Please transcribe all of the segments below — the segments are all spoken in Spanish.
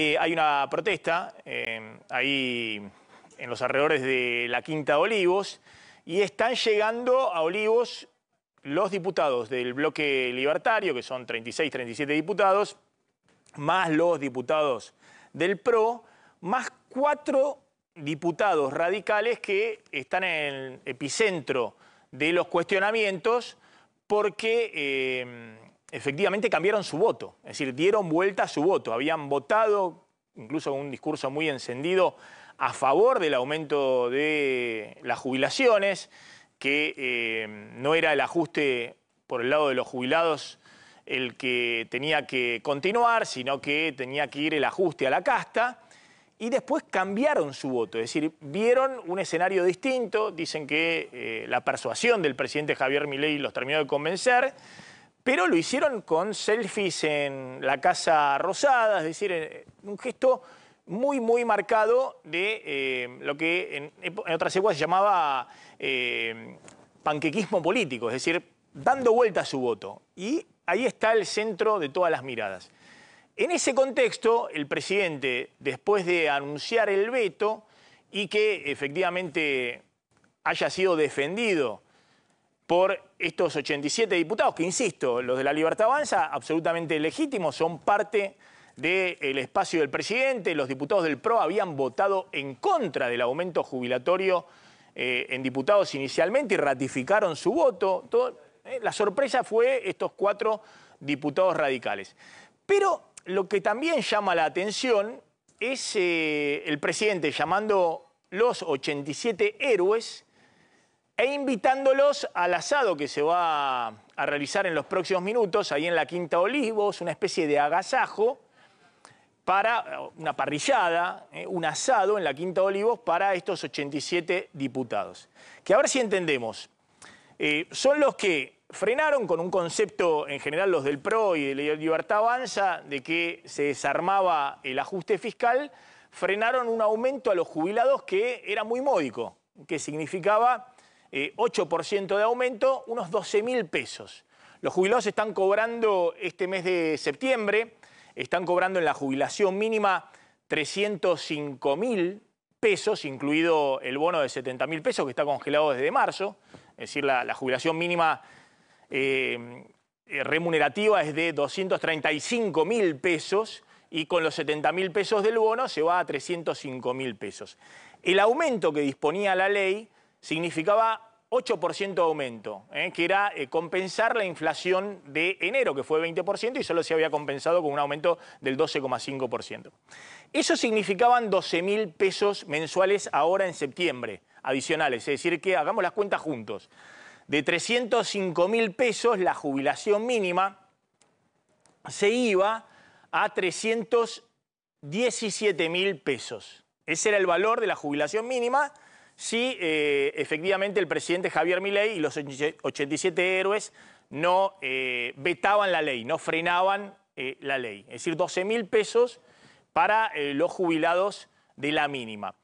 Eh, hay una protesta eh, ahí en los alrededores de la Quinta Olivos y están llegando a Olivos los diputados del bloque libertario, que son 36, 37 diputados, más los diputados del PRO, más cuatro diputados radicales que están en el epicentro de los cuestionamientos porque... Eh, efectivamente cambiaron su voto, es decir, dieron vuelta a su voto, habían votado incluso un discurso muy encendido a favor del aumento de las jubilaciones, que eh, no era el ajuste por el lado de los jubilados el que tenía que continuar, sino que tenía que ir el ajuste a la casta. Y después cambiaron su voto, es decir, vieron un escenario distinto, dicen que eh, la persuasión del presidente Javier Milei los terminó de convencer pero lo hicieron con selfies en la Casa Rosada, es decir, un gesto muy, muy marcado de eh, lo que en, otras épocas se llamaba eh, panquequismo político, es decir, dando vuelta a su voto. Y ahí está el centro de todas las miradas. En ese contexto, el presidente, después de anunciar el veto y que efectivamente haya sido defendido por estos 87 diputados, que insisto, los de la Libertad Avanza, absolutamente legítimos, son parte del espacio del presidente, los diputados del PRO habían votado en contra del aumento jubilatorio eh, en diputados inicialmente y ratificaron su voto. Eh, la sorpresa fue estos cuatro diputados radicales. Pero lo que también llama la atención es eh, el presidente llamando los 87 héroes e invitándolos al asado que se va a realizar en los próximos minutos, ahí en la Quinta Olivos, una especie de agasajo para eh, una parrillada, eh, un asado en la Quinta Olivos para estos 87 diputados. Que a ver si entendemos. Eh, son los que frenaron con un concepto, en general los del PRO y de Libertad Avanza, de que se desarmaba el ajuste fiscal, frenaron un aumento a los jubilados que era muy módico, que significaba 8% eh, de aumento, unos 12 mil pesos. Los jubilados están cobrando este mes de septiembre, están cobrando en la jubilación mínima 305 mil pesos, incluido el bono de 70 mil pesos que está congelado desde marzo, es decir, la, jubilación mínima eh, remunerativa es de 235 mil pesos y con los 70 mil pesos del bono se va a 305 mil pesos. El aumento que disponía la ley significaba 8% de aumento, ¿eh? que era eh, compensar la inflación de enero, que fue 20%, y solo se había compensado con un aumento del 12,5%. Eso significaban 12.000 pesos mensuales ahora en septiembre, adicionales, es decir, que hagamos las cuentas juntos. De 305.000 pesos, la jubilación mínima se iba a 317.000 pesos. Ese era el valor de la jubilación mínima si eh, efectivamente el presidente Javier Milei y los 87 héroes no eh, vetaban la ley, no frenaban eh, la ley. Es decir, 12 mil pesos para los jubilados de la mínima.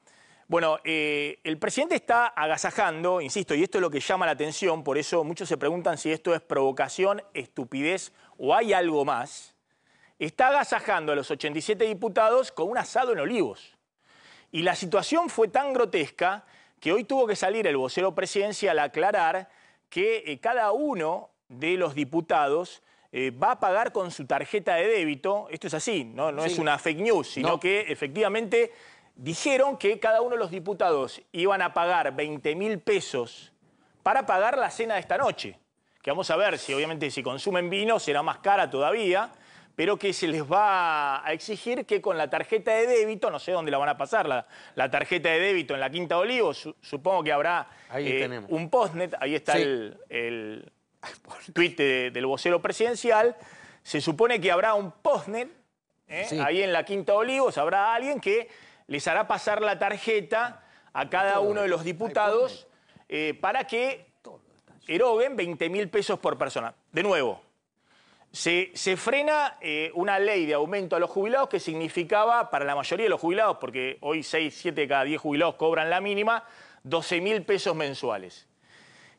Bueno, el presidente está agasajando, insisto, y esto es lo que llama la atención, por eso muchos se preguntan si esto es provocación, estupidez o hay algo más. Está agasajando a los 87 diputados con un asado en olivos. Y la situación fue tan grotesca que hoy tuvo que salir el vocero presidencial a aclarar que eh, cada uno de los diputados eh, va a pagar con su tarjeta de débito. Esto es así, no, no es una fake news, sino que efectivamente dijeron que cada uno de los diputados iban a pagar 20 mil pesos para pagar la cena de esta noche. Que vamos a ver si obviamente si consumen vino será más cara todavía pero que se les va a exigir que con la tarjeta de débito, no sé dónde la van a pasar, la, tarjeta de débito en la Quinta Olivos, supongo que habrá eh, un postnet, ahí está el, tweet del vocero presidencial, se supone que habrá un postnet, ¿eh? ahí en la Quinta Olivos habrá alguien que les hará pasar la tarjeta a cada uno de los diputados eh, para que eroguen 20 mil pesos por persona. De nuevo, se, frena eh, una ley de aumento a los jubilados que significaba para la mayoría de los jubilados, porque hoy 6, 7 de cada 10 jubilados cobran la mínima, 12 mil pesos mensuales.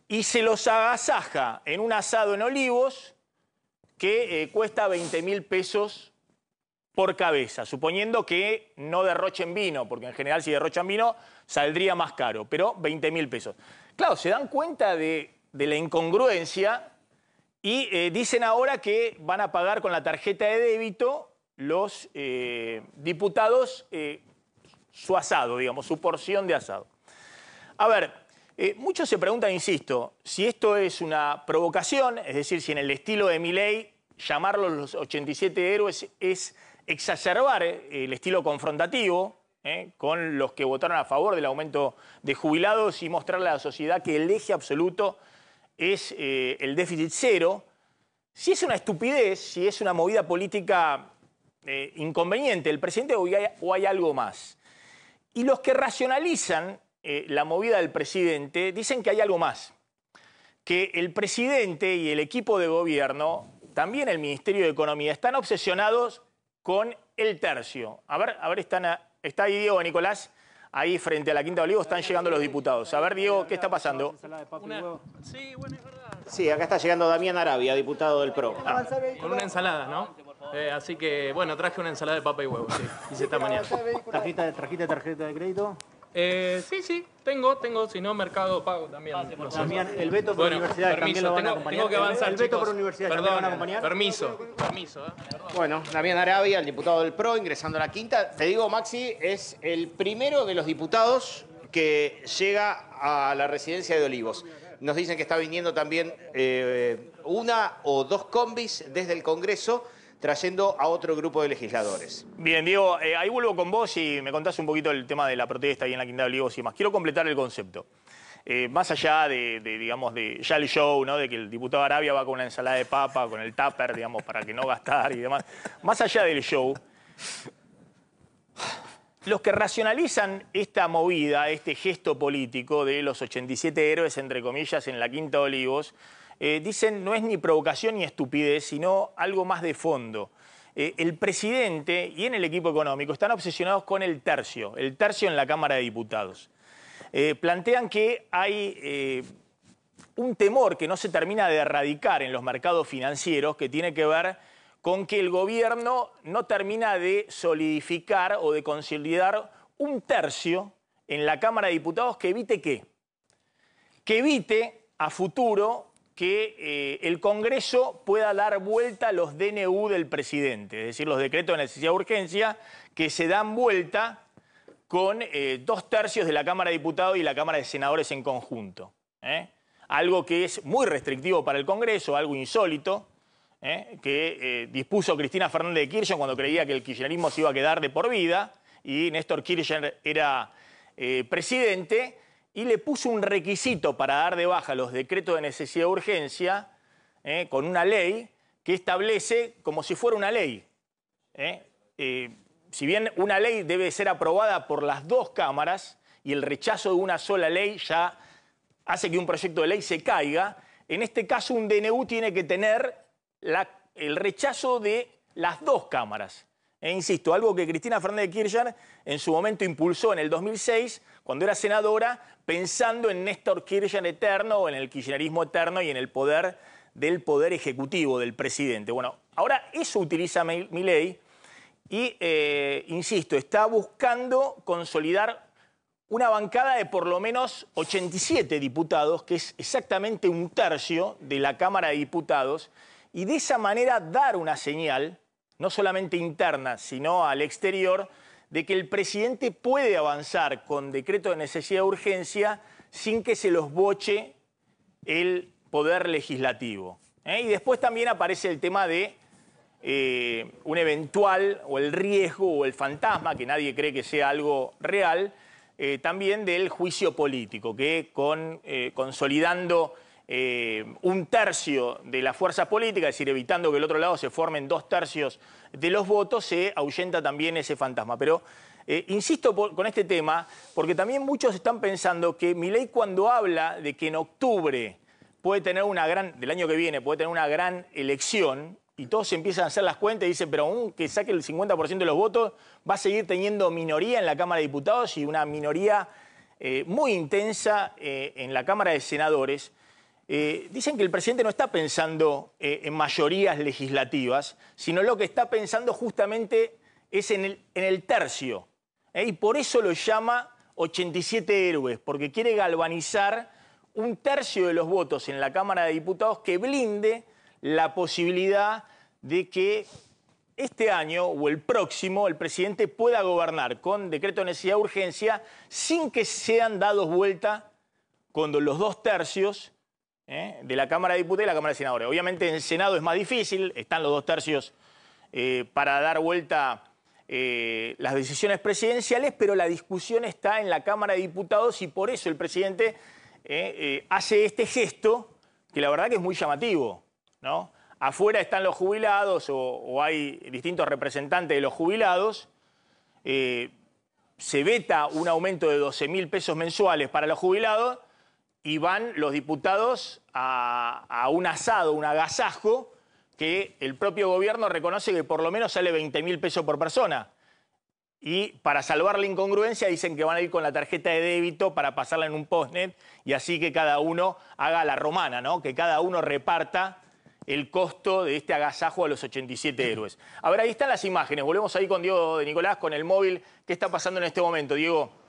Y se los agasaja en un asado en olivos que eh, cuesta 20 mil pesos por cabeza, suponiendo que no derrochen vino, porque en general si derrochan vino saldría más caro, pero 20 mil pesos. Claro, se dan cuenta de, de la incongruencia y eh, dicen ahora que van a pagar con la tarjeta de débito los eh, diputados eh, su asado, digamos, su porción de asado. A ver, muchos se preguntan, insisto, si esto es una provocación, es decir, si en el estilo de ley llamarlos los 87 héroes es exacerbar el estilo confrontativo con los que votaron a favor del aumento de jubilados y mostrarle a la sociedad que el eje absoluto es eh, el déficit cero. Si es una estupidez, si es una movida política eh, inconveniente el presidente o hay, o hay, algo más. Y los que racionalizan eh, la movida del presidente dicen que hay algo más. Que el presidente y el equipo de gobierno, también el Ministerio de Economía, están obsesionados con el tercio. A ver, a ver está ahí Diego Nicolás ahí frente a la Quinta de están llegando los diputados. A ver, Diego, ¿qué está pasando? Sí, bueno, es verdad. Sí, acá está llegando Damián Arabia, diputado del PRO. Ah, con una ensalada, ¿no? Eh, así que, bueno, traje una ensalada de papa y huevo, sí. Hice esta mañana. ¿Trajiste tarjeta de crédito? Eh, sí, sí, tengo, tengo, si no, Mercado Pago también. el veto por universidad permiso, lo van a acompañar. Tengo que avanzar, El veto por universidad perdón, Permiso, permiso. Eh. Bueno, Damián Arabia, el diputado del PRO, ingresando a la quinta. Te digo, Maxi, es el primero de los diputados que llega a la residencia de Olivos. Nos dicen que está viniendo también eh, una o dos combis desde el Congreso trayendo a otro grupo de legisladores. Bien, Diego, eh, ahí vuelvo con vos y me contás un poquito el tema de la protesta ahí en la Quinta de Olivos y más. Quiero completar el concepto. Eh, más allá de, digamos, de ya el show, ¿no? De que el diputado Arabia va con una ensalada de papa, con el tupper, digamos, para que no gastar y demás. Más allá del show, los que racionalizan esta movida, este gesto político de los 87 héroes, entre comillas, en la Quinta de Olivos, eh, dicen no es ni provocación ni estupidez, sino algo más de fondo. Eh, el presidente y en el equipo económico están obsesionados con el tercio, el tercio en la Cámara de Diputados. Eh, plantean que hay un temor que no se termina de erradicar en los mercados financieros que tiene que ver con que el gobierno no termina de solidificar o de consolidar un tercio en la Cámara de Diputados que evite qué? Que evite a futuro que eh, el Congreso pueda dar vuelta a los DNU del presidente, es decir, los decretos de necesidad de urgencia que se dan vuelta con eh, dos tercios de la Cámara de Diputados y la Cámara de Senadores en conjunto. ¿eh? Algo que es muy restrictivo para el Congreso, algo insólito, que dispuso Cristina Fernández de Kirchner cuando creía que el kirchnerismo se iba a quedar de por vida y Néstor Kirchner era presidente y le puso un requisito para dar de baja los decretos de necesidad de urgencia eh, con una ley que establece como si fuera una ley. Eh, eh, si bien una ley debe ser aprobada por las dos cámaras y el rechazo de una sola ley ya hace que un proyecto de ley se caiga, en este caso un DNU tiene que tener el rechazo de las dos cámaras. E insisto, algo que Cristina Fernández Kirchner en su momento impulsó en el 2006, cuando era senadora, pensando en Néstor Kirchner eterno, en el kirchnerismo eterno y en el poder del poder ejecutivo, del presidente. Bueno, ahora eso utiliza ley y, eh, insisto, está buscando consolidar una bancada de por lo menos 87 diputados, que es exactamente un tercio de la Cámara de Diputados, y de esa manera dar una señal no solamente interna, sino al exterior, de que el presidente puede avanzar con decreto de necesidad de urgencia sin que se los boche el poder legislativo. ¿eh? Y después también aparece el tema de eh, un eventual o el riesgo o el fantasma, que nadie cree que sea algo real, eh, también del juicio político, que con, consolidando eh, un tercio de las fuerzas políticas, es decir, evitando que el otro lado se formen dos tercios de los votos, se ahuyenta también ese fantasma. Pero eh, insisto con este tema, porque también muchos están pensando que Milei cuando habla de que en octubre puede tener una gran, del año que viene, puede tener una gran elección, y todos empiezan a hacer las cuentas y dicen, pero aún que saque el 50% de los votos, va a seguir teniendo minoría en la Cámara de Diputados y una minoría eh, muy intensa en la Cámara de Senadores. Eh, dicen que el presidente no está pensando eh, en mayorías legislativas, sino lo que está pensando justamente es en el, tercio. Eh, y por eso lo llama 87 héroes, porque quiere galvanizar un tercio de los votos en la Cámara de Diputados que blinde la posibilidad de que este año o el próximo el presidente pueda gobernar con decreto de necesidad urgencia sin que sean dados vuelta cuando los dos tercios ¿eh? de la Cámara de Diputados y la Cámara de Senadores. Obviamente en el Senado es más difícil, están los dos tercios eh, para dar vuelta eh, las decisiones presidenciales, pero la discusión está en la Cámara de Diputados y por eso el presidente hace este gesto que la verdad que es muy llamativo. ¿no? Afuera están los jubilados o, o hay distintos representantes de los jubilados se veta un aumento de 12 mil pesos mensuales para los jubilados y van los diputados a, un asado, un agasajo, que el propio gobierno reconoce que por lo menos sale 20 mil pesos por persona. Y para salvar la incongruencia dicen que van a ir con la tarjeta de débito para pasarla en un postnet y así que cada uno haga la romana, ¿no? Que cada uno reparta el costo de este agasajo a los 87 héroes. Ahora ahí están las imágenes. Volvemos ahí con Diego de Nicolás, con el móvil. ¿Qué está pasando en este momento, Diego?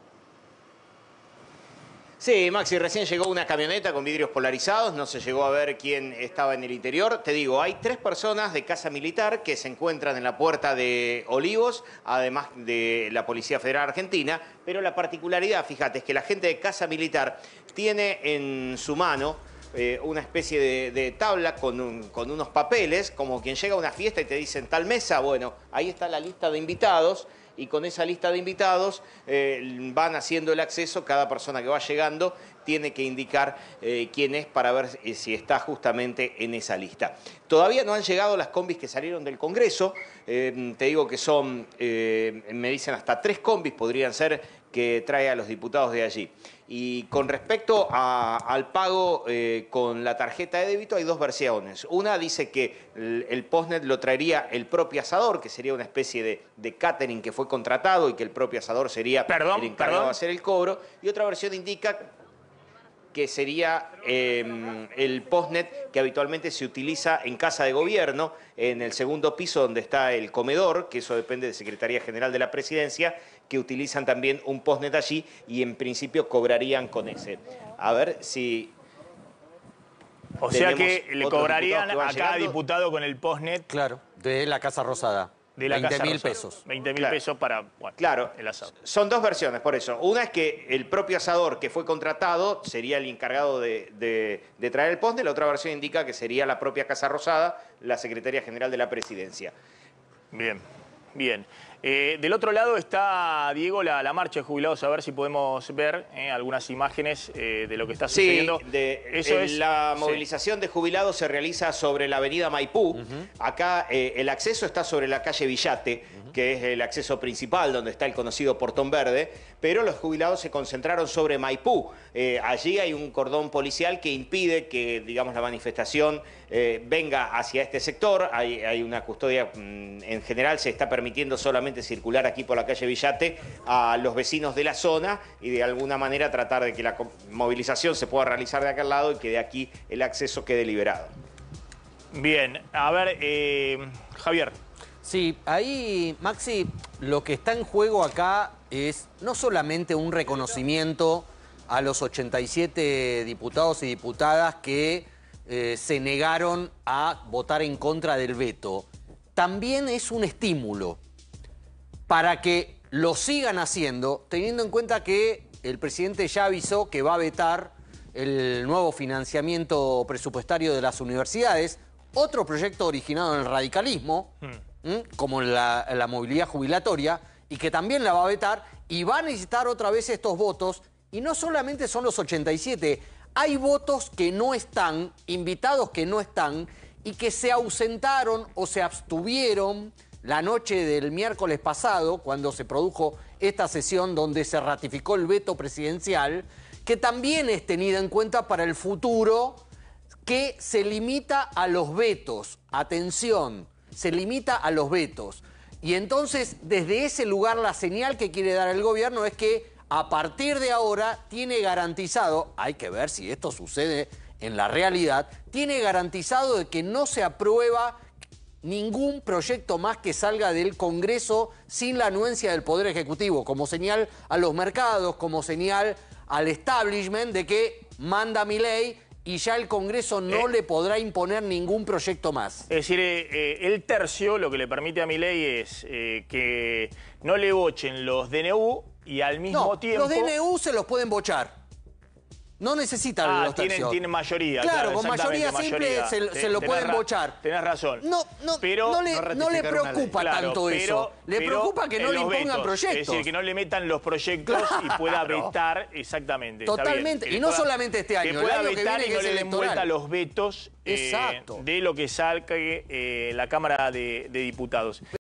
Sí, Maxi, recién llegó una camioneta con vidrios polarizados, no se llegó a ver quién estaba en el interior. Te digo, hay tres personas de Casa Militar que se encuentran en la puerta de Olivos, además de la Policía Federal Argentina, pero la particularidad, fíjate, es que la gente de Casa Militar tiene en su mano eh, una especie de, tabla con, con unos papeles, como quien llega a una fiesta y te dicen tal mesa, bueno, ahí está la lista de invitados y con esa lista de invitados eh, van haciendo el acceso, cada persona que va llegando tiene que indicar eh, quién es para ver eh, si está justamente en esa lista. Todavía no han llegado las combis que salieron del Congreso, te digo que son, me dicen hasta tres combis, podrían ser que trae a los diputados de allí. Y con respecto al pago eh, con la tarjeta de débito hay dos versiones. Una dice que el, postnet lo traería el propio asador, que sería una especie de, catering que fue contratado y que el propio asador sería el encargado de hacer el cobro. Y otra versión indica que sería em, el postnet que habitualmente se utiliza en casa de gobierno, en el segundo piso donde está el comedor, que eso depende de Secretaría General de la Presidencia, que utilizan también un postnet allí y en principio cobrarían con ese. A ver si... O sea que le cobrarían a cada diputado con el postnet... Claro, de la Casa Rosada. De la 20 mil pesos. 20 mil pesos para claro. el asado. Son dos versiones, por eso. Una es que el propio asador que fue contratado sería el encargado de, de traer el postnet. La otra versión indica que sería la propia Casa Rosada, la Secretaría General de la Presidencia. Bien, bien. Eh, del otro lado está, Diego, la, marcha de jubilados, a ver si podemos ver eh, algunas imágenes eh, de lo que está sucediendo. Sí, Eso es, la movilización de jubilados se realiza sobre la avenida Maipú. Acá el acceso está sobre la calle Villate, que es el acceso principal donde está el conocido Portón Verde, pero los jubilados se concentraron sobre Maipú. allí hay un cordón policial que impide que, digamos, la manifestación venga hacia este sector. hay una custodia, mm, en general se está permitiendo solamente circular aquí por la calle Villate a los vecinos de la zona y de alguna manera tratar de que la movilización se pueda realizar de aquel lado y que de aquí el acceso quede liberado. Bien, a ver, eh, Javier. Sí, ahí, Maxi, lo que está en juego acá es no solamente un reconocimiento a los 87 diputados y diputadas que eh, se negaron a votar en contra del veto, también es un estímulo para que lo sigan haciendo, teniendo en cuenta que el presidente ya avisó que va a vetar el nuevo financiamiento presupuestario de las universidades, otro proyecto originado en el radicalismo, hmm. como la, la movilidad jubilatoria, y que también la va a vetar, y va a necesitar otra vez estos votos, y no solamente son los 87, hay votos que no están, invitados que no están, y que se ausentaron o se abstuvieron la noche del miércoles pasado, cuando se produjo esta sesión donde se ratificó el veto presidencial, que también es tenida en cuenta para el futuro, que se limita a los vetos. Atención, se limita a los vetos. Y entonces, desde ese lugar, la señal que quiere dar el gobierno es que a partir de ahora tiene garantizado, hay que ver si esto sucede en la realidad, tiene garantizado de que no se aprueba ningún proyecto más que salga del Congreso sin la anuencia del Poder Ejecutivo, como señal a los mercados, como señal al establishment de que manda mi ley y ya el Congreso no eh. le podrá imponer ningún proyecto más. Es decir, eh, eh, el tercio lo que le permite a mi ley es que no le bochen los DNU y al mismo tiempo... Los DNU se los pueden bochar. No necesitan la ah, los tercios. Tienen, mayoría. Claro, con mayoría simple Se, lo pueden bochar. Tenés razón. No, no, no, le, no le preocupa tanto eso. le preocupa que no le impongan proyectos. Es decir, que no le metan los proyectos y pueda vetar exactamente. Totalmente. Y no solamente este año. Que pueda el año vetar que viene, y no le den vuelta los vetos eh, de lo que salga eh, la Cámara de Diputados.